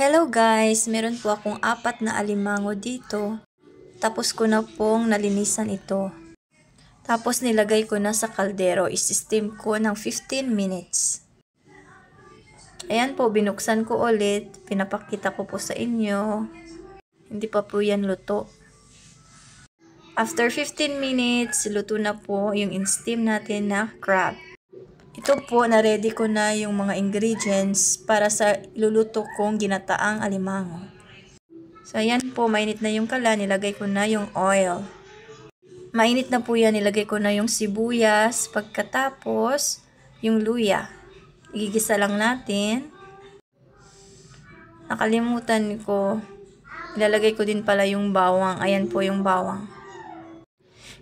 Hello guys! Meron po akong apat na alimango dito. Tapos ko na pong nalinisan ito. Tapos nilagay ko na sa kaldero. Isisteam ko ng 15 minutes. Ayan po, binuksan ko ulit. Pinapakita ko po sa inyo. Hindi pa po yan luto. After 15 minutes, luto na po yung in-steam natin na crab. Ito po, na-ready ko na yung mga ingredients para sa luluto kong ginataang alimango. So, ayan po, mainit na yung kala, nilagay ko na yung oil. Mainit na po yan, nilagay ko na yung sibuyas. Pagkatapos, yung luya. Igigisa lang natin. Nakalimutan ko, ilalagay ko din pala yung bawang. Ayan po yung bawang.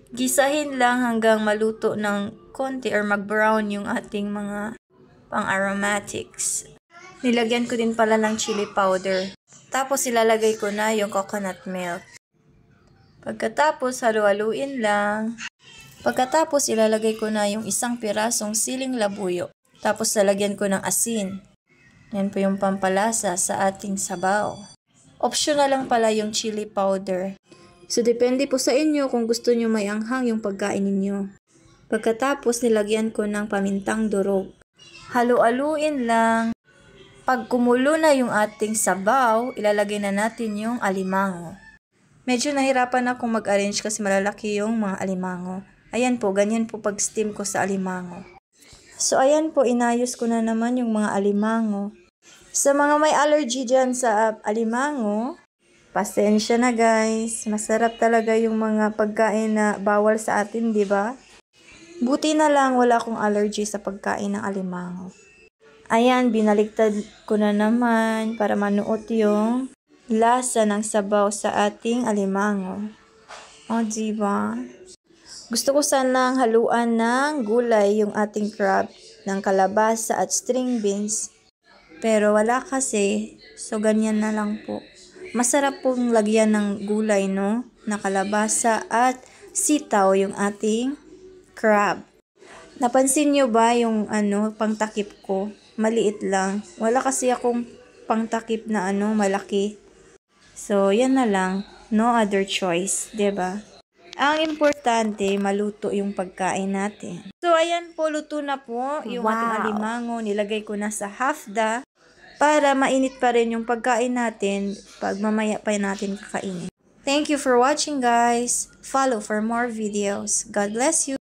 Gisahin lang hanggang maluto ng konti or mag-brown yung ating mga pang-aromatics. Nilagyan ko din pala ng chili powder. Tapos ilalagay ko na yung coconut milk. Pagkatapos, halu-haluin lang. Pagkatapos, ilalagay ko na yung isang pirasong siling labuyo. Tapos, lalagyan ko ng asin. Yan po yung pampalasa sa ating sabaw. Optional lang pala yung chili powder. So depende po sa inyo kung gusto nyo may anghang yung pagkain ninyo. Pagkatapos nilagyan ko ng pamintang durog. Halo-aluin lang. Pag kumulo na yung ating sabaw, ilalagay na natin yung alimango. Medyo nahirapan akong mag-arrange kasi malalaki yung mga alimango. Ayan po, ganyan po pag-steam ko sa alimango. So ayan po, inayos ko na naman yung mga alimango. Sa mga may allergy dyan sa ah, alimango, Pasensya na guys. Masarap talaga yung mga pagkain na bawal sa atin, di ba? Buti na lang wala akong allergy sa pagkain ng alimango. Ayan, binaligtad ko na naman para manuot yung lasa ng sabaw sa ating alimango. O, oh, diba? Gusto ko sanang haluan ng gulay yung ating crab ng kalabasa at string beans. Pero wala kasi, so ganyan na lang po. Masarap pong lagyan ng gulay, no? Nakalabasa at sitaw yung ating crab. Napansin nyo ba yung ano, pangtakip ko? Maliit lang. Wala kasi akong pangtakip na ano, malaki. So, yan na lang. No other choice, ba? Diba? Ang importante, maluto yung pagkain natin. So, ayan po, luto na po yung wow. ating alimango. Nilagay ko na sa half the para mainit pa rin yung pagkain natin pag mamaya pa natin kakainin. Thank you for watching guys. Follow for more videos. God bless you.